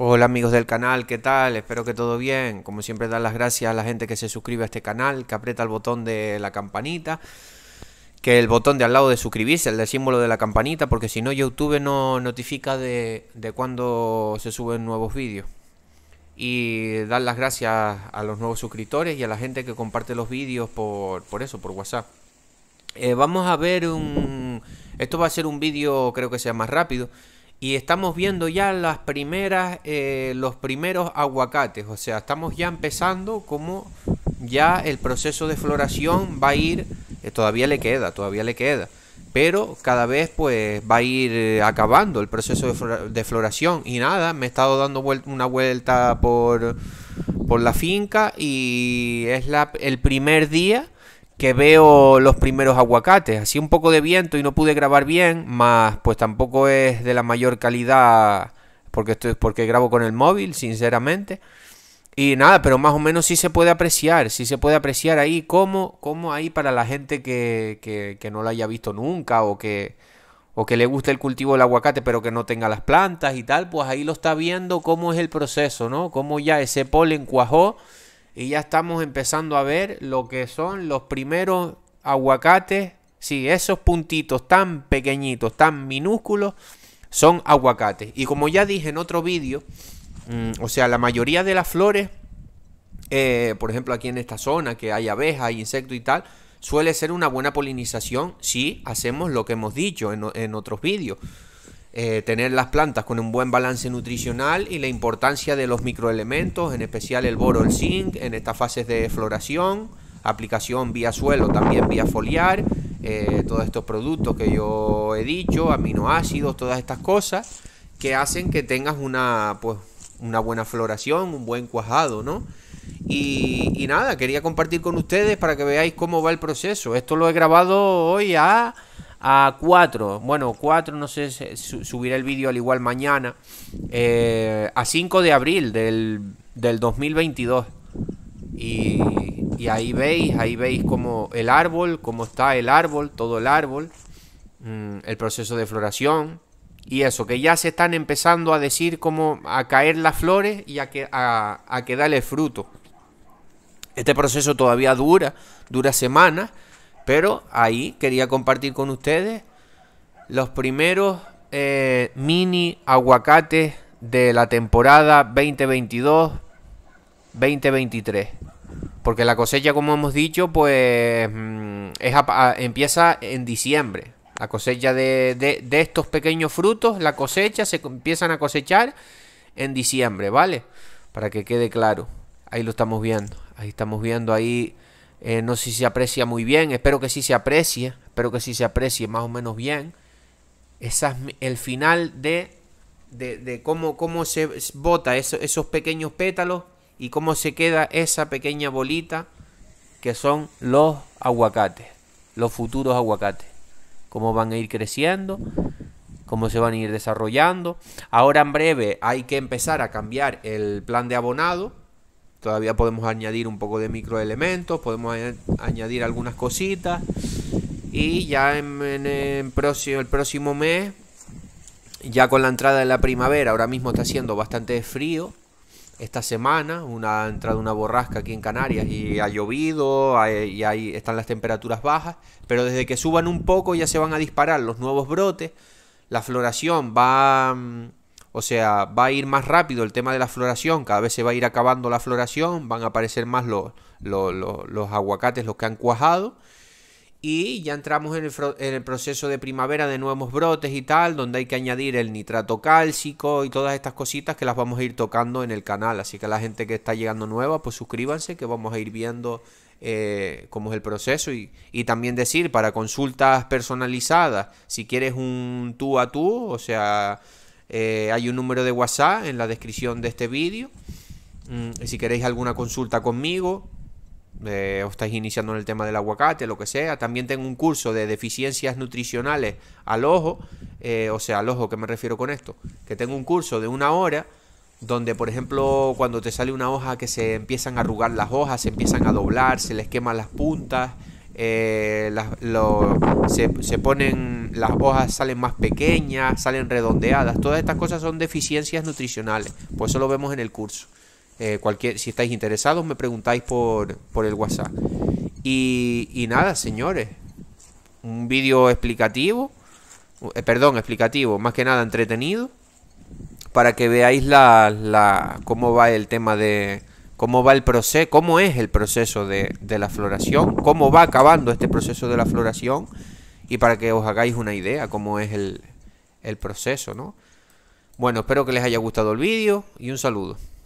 Hola amigos del canal, ¿qué tal? Espero que todo bien. Como siempre dar las gracias a la gente que se suscribe a este canal, que aprieta el botón de la campanita, que el botón de al lado de suscribirse, el del símbolo de la campanita, porque si no YouTube no notifica de, de cuando se suben nuevos vídeos. Y dar las gracias a los nuevos suscriptores y a la gente que comparte los vídeos por, por eso, por WhatsApp. Eh, vamos a ver un... Esto va a ser un vídeo creo que sea más rápido y estamos viendo ya las primeras, eh, los primeros aguacates, o sea, estamos ya empezando como ya el proceso de floración va a ir, eh, todavía le queda, todavía le queda, pero cada vez pues va a ir eh, acabando el proceso de, floración y nada, me he estado dando una vuelta por, por la finca y es la, el primer día que veo los primeros aguacates. Así un poco de viento y no pude grabar bien, más pues tampoco es de la mayor calidad porque esto es porque grabo con el móvil, sinceramente. Y nada, pero más o menos sí se puede apreciar, sí se puede apreciar ahí cómo, cómo ahí para la gente que, que, que no lo haya visto nunca o que, o que le guste el cultivo del aguacate pero que no tenga las plantas y tal, pues ahí lo está viendo cómo es el proceso, ¿no? Cómo ya ese polen cuajó y ya estamos empezando a ver lo que son los primeros aguacates. Sí, esos puntitos tan pequeñitos, tan minúsculos, son aguacates. Y como ya dije en otro vídeo, mm, o sea, la mayoría de las flores, eh, por ejemplo aquí en esta zona que hay abejas, hay insectos y tal, suele ser una buena polinización si hacemos lo que hemos dicho en, en otros vídeos. Eh, tener las plantas con un buen balance nutricional y la importancia de los microelementos, en especial el boro, el zinc, en estas fases de floración, aplicación vía suelo, también vía foliar, eh, todos estos productos que yo he dicho, aminoácidos, todas estas cosas que hacen que tengas pues, una, buena floración, un buen cuajado, ¿no? Y, y nada, quería compartir con ustedes para que veáis cómo va el proceso. Esto lo he grabado hoy a a 4, bueno, 4 no sé, subiré el vídeo al igual mañana, eh, a 5 de abril del, 2022. Y, ahí veis, ahí veis como el árbol, cómo está el árbol, todo el árbol, mm, el proceso de floración. Y eso, que ya se están empezando a decir cómo a caer las flores y a que, a, a que darle fruto. Este proceso todavía dura, dura semanas pero ahí quería compartir con ustedes los primeros eh, mini aguacates de la temporada 2022-2023. Porque la cosecha, como hemos dicho, pues mm, empieza en diciembre. La cosecha de, de, de, estos pequeños frutos, la cosecha se empiezan a cosechar en diciembre, ¿vale? Para que quede claro. Ahí lo estamos viendo. Ahí estamos viendo ahí eh, no sé si se aprecia muy bien, espero que sí se aprecie, espero que sí se aprecie más o menos bien. es el final de, de, cómo, cómo, se bota esos pequeños pétalos y cómo se queda esa pequeña bolita que son los aguacates, los futuros aguacates, cómo van a ir creciendo, cómo se van a ir desarrollando. Ahora en breve hay que empezar a cambiar el plan de abonado Todavía podemos añadir un poco de microelementos, podemos añadir algunas cositas. Y ya en, el, próximo, el próximo mes, ya con la entrada de la primavera, ahora mismo está haciendo bastante frío. Esta semana una, ha entrado una borrasca aquí en Canarias y ha llovido y ahí están las temperaturas bajas. Pero desde que suban un poco ya se van a disparar los nuevos brotes. La floración va mm, o sea, va a ir más rápido el tema de la floración, cada vez se va a ir acabando la floración, van a aparecer más los, los, aguacates, los que han cuajado. Y ya entramos en el, proceso de primavera de nuevos brotes y tal, donde hay que añadir el nitrato cálcico y todas estas cositas que las vamos a ir tocando en el canal. Así que la gente que está llegando nueva, pues suscríbanse que vamos a ir viendo eh, cómo es el proceso. Y, y, también decir, para consultas personalizadas, si quieres un tú a tú, o sea, eh, hay un número de WhatsApp en la descripción de este vídeo. Mm, si queréis alguna consulta conmigo, eh, os estáis iniciando en el tema del aguacate, lo que sea. También tengo un curso de deficiencias nutricionales al ojo, eh, o sea, al ojo, que me refiero con esto? Que tengo un curso de una hora donde, por ejemplo, cuando te sale una hoja que se empiezan a arrugar las hojas, se empiezan a doblar, se les queman las puntas, eh, las, se, ponen, las hojas salen más pequeñas, salen redondeadas. Todas estas cosas son deficiencias nutricionales. pues eso lo vemos en el curso. Eh, cualquier, si estáis interesados, me preguntáis por, el WhatsApp. Y, nada, señores. Un vídeo explicativo. Eh, perdón, explicativo. Más que nada entretenido. Para que veáis la, la, cómo va el tema de, cómo va el proceso, cómo es el proceso de, la floración, cómo va acabando este proceso de la floración y para que os hagáis una idea cómo es el, el proceso, ¿no? Bueno, espero que les haya gustado el vídeo y un saludo.